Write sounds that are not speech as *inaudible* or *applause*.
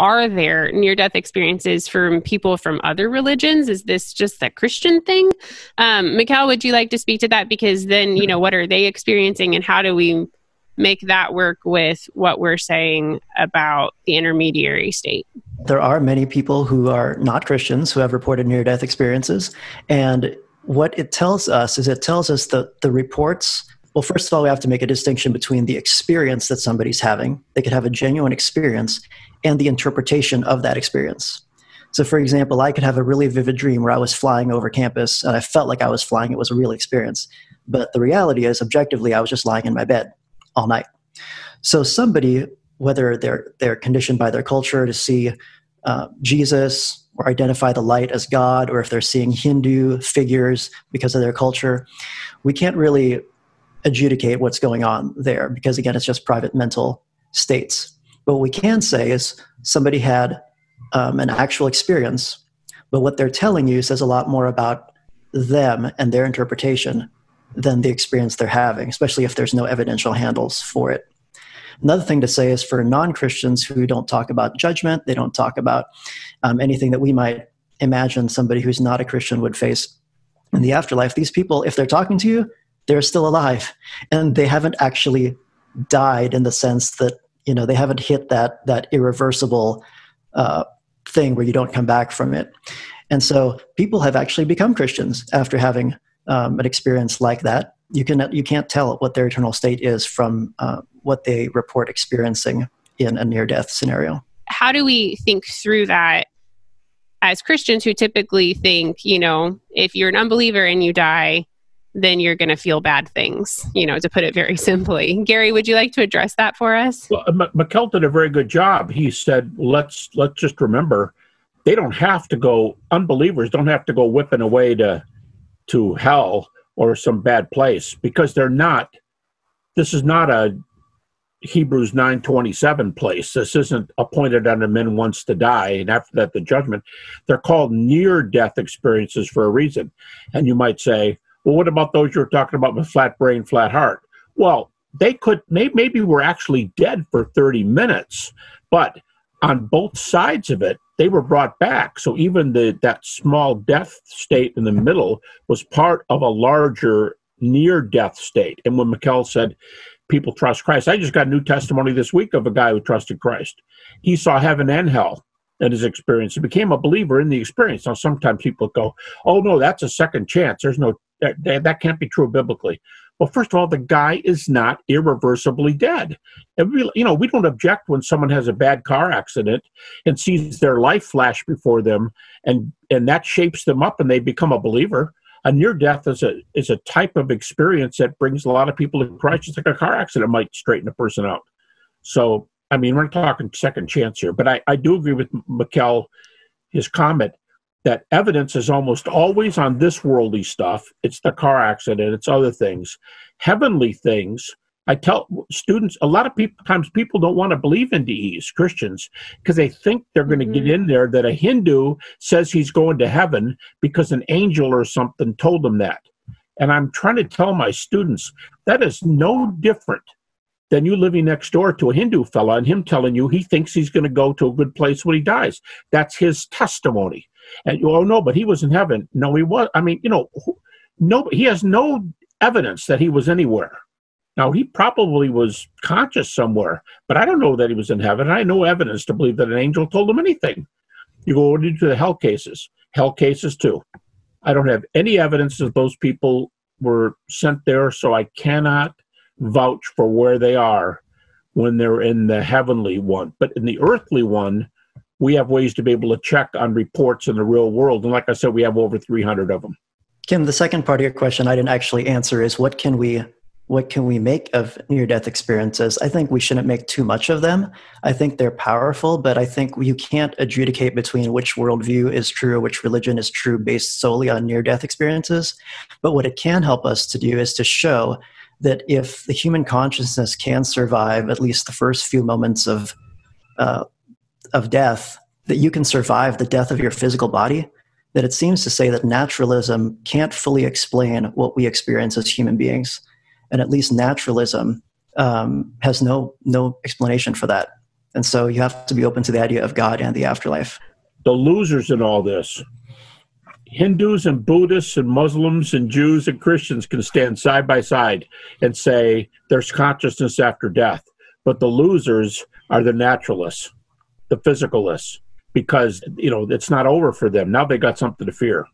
are there near death experiences from people from other religions? Is this just the Christian thing? Um, Mikhail, would you like to speak to that? Because then, you know, what are they experiencing and how do we make that work with what we're saying about the intermediary state? There are many people who are not Christians who have reported near death experiences. And what it tells us is it tells us that the reports well, first of all, we have to make a distinction between the experience that somebody's having, they could have a genuine experience, and the interpretation of that experience. So, for example, I could have a really vivid dream where I was flying over campus and I felt like I was flying. It was a real experience. But the reality is, objectively, I was just lying in my bed all night. So, somebody, whether they're, they're conditioned by their culture to see uh, Jesus or identify the light as God, or if they're seeing Hindu figures because of their culture, we can't really adjudicate what's going on there because again it's just private mental states but what we can say is somebody had um, an actual experience but what they're telling you says a lot more about them and their interpretation than the experience they're having especially if there's no evidential handles for it another thing to say is for non-christians who don't talk about judgment they don't talk about um, anything that we might imagine somebody who's not a christian would face in the afterlife these people if they're talking to you they're still alive and they haven't actually died in the sense that you know they haven't hit that that irreversible uh, thing where you don't come back from it and so people have actually become christians after having um, an experience like that you can you can't tell what their eternal state is from uh, what they report experiencing in a near death scenario how do we think through that as christians who typically think you know if you're an unbeliever and you die then you're going to feel bad things, you know, to put it very *laughs* simply. Gary, would you like to address that for us? Well, McKell did a very good job. He said, let's, let's just remember they don't have to go, unbelievers don't have to go whipping away to, to hell or some bad place because they're not, this is not a Hebrews 9:27 place. This isn't appointed unto men once to die, and after that the judgment. They're called near-death experiences for a reason. And you might say, well, what about those you're talking about with flat brain, flat heart? Well, they could maybe maybe were actually dead for 30 minutes, but on both sides of it, they were brought back. So even the that small death state in the middle was part of a larger near death state. And when Mikel said people trust Christ, I just got new testimony this week of a guy who trusted Christ. He saw heaven and hell in his experience. He became a believer in the experience. Now sometimes people go, "Oh no, that's a second chance. There's no that, that, that can't be true biblically. Well, first of all, the guy is not irreversibly dead. And we, you know, we don't object when someone has a bad car accident and sees their life flash before them, and and that shapes them up, and they become a believer. A near death is a is a type of experience that brings a lot of people to Christ. Just like a car accident might straighten a person out. So, I mean, we're talking second chance here, but I I do agree with Mikel, his comment that evidence is almost always on this worldly stuff. It's the car accident, it's other things. Heavenly things, I tell students a lot of people, times people don't want to believe in DEs, Christians, because they think they're going to mm-hmm. get in there that a Hindu says he's going to heaven because an angel or something told him that. And I'm trying to tell my students that is no different than you living next door to a Hindu fella and him telling you he thinks he's going to go to a good place when he dies. That's his testimony. And you, all know, but he was in heaven. No, he was. I mean, you know, no, he has no evidence that he was anywhere. Now he probably was conscious somewhere, but I don't know that he was in heaven. I know no evidence to believe that an angel told him anything. You go into the hell cases, hell cases too. I don't have any evidence that those people were sent there, so I cannot vouch for where they are when they're in the heavenly one. But in the earthly one, we have ways to be able to check on reports in the real world. And like I said, we have over 300 of them. Kim, the second part of your question I didn't actually answer is what can we what can we make of near death experiences? I think we shouldn't make too much of them. I think they're powerful, but I think you can't adjudicate between which worldview is true, which religion is true based solely on near death experiences. But what it can help us to do is to show that if the human consciousness can survive at least the first few moments of uh, of death, that you can survive the death of your physical body, that it seems to say that naturalism can't fully explain what we experience as human beings, and at least naturalism um, has no no explanation for that. And so you have to be open to the idea of God and the afterlife. The losers in all this Hindus and Buddhists and Muslims and Jews and Christians can stand side by side and say there's consciousness after death. But the losers are the naturalists, the physicalists, because you know it's not over for them. Now they got something to fear.